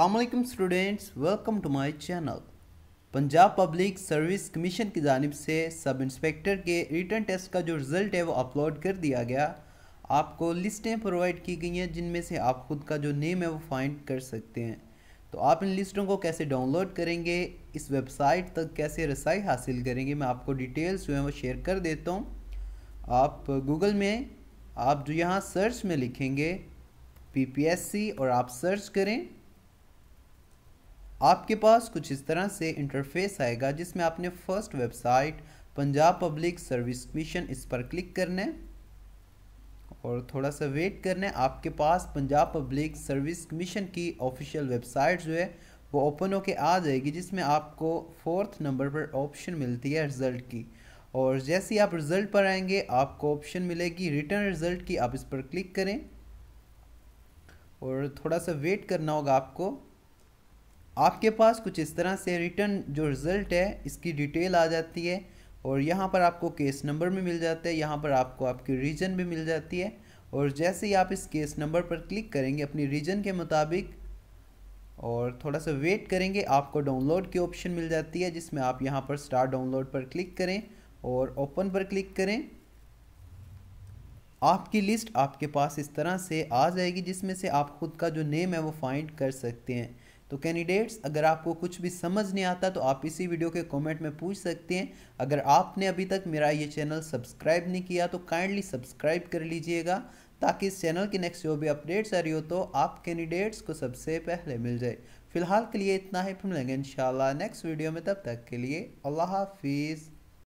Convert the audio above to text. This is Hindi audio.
Aslam students welcome to my channel Punjab public service commission की जानब से सब इंस्पेक्टर के रिटर्न टेस्ट का जो रिज़ल्ट है वो अपलोड कर दिया गया आपको लिस्टें प्रोवाइड की गई हैं जिनमें से आप खुद का जो नेम है वो फाइंड कर सकते हैं तो आप इन लिस्टों को कैसे डाउनलोड करेंगे इस वेबसाइट तक कैसे रसाई हासिल करेंगे मैं आपको डिटेल्स जो हैं वो शेयर कर देता हूँ आप गूगल में आप जो यहाँ सर्च में लिखेंगे सी और आप सर्च करें आपके पास कुछ इस तरह से इंटरफेस आएगा जिसमें आपने first website Punjab public service commission इस पर क्लिक करना है और थोड़ा सा वेट करना है आपके पास पंजाब पब्लिक सर्विस कमीशन की ऑफिशियल वेबसाइट जो है वो ओपन होके आ जाएगी जिसमें आपको फोर्थ नंबर पर ऑप्शन मिलती है रिज़ल्ट की और जैसे ही आप रिज़ल्ट पर आएंगे आपको ऑप्शन मिलेगी रिटर्न रिज़ल्ट की आप इस पर क्लिक करें और थोड़ा सा वेट करना होगा आपको आपके पास कुछ इस तरह से रिटर्न जो रिज़ल्ट है इसकी डिटेल आ जाती है और यहाँ पर आपको केस नंबर भी मिल जाता है यहाँ पर आपको आपकी रीजन भी मिल जाती है और जैसे ही आप इस केस नंबर पर क्लिक करेंगे अपनी रीजन के मुताबिक और थोड़ा सा वेट करेंगे आपको डाउनलोड की ऑप्शन मिल जाती है जिसमें आप यहाँ पर स्टार डाउनलोड पर क्लिक करें और ओपन पर क्लिक करें आपकी लिस्ट आपके पास इस तरह से आ जाएगी जिसमें से आप खुद का जो नेम है वो फाइंड कर सकते हैं तो कैंडिडेट्स अगर आपको कुछ भी समझ नहीं आता तो आप इसी वीडियो के कमेंट में पूछ सकते हैं अगर आपने अभी तक मेरा ये चैनल सब्सक्राइब नहीं किया तो काइंडली सब्सक्राइब कर लीजिएगा ताकि इस चैनल की नेक्स्ट जो भी अपडेट्स आ रही हो तो आप कैंडिडेट्स को सबसे पहले मिल जाए फिलहाल के लिए इतना ही फिर मिलेंगे इन नेक्स्ट वीडियो में तब तक के लिए अल्लाह हाफिज़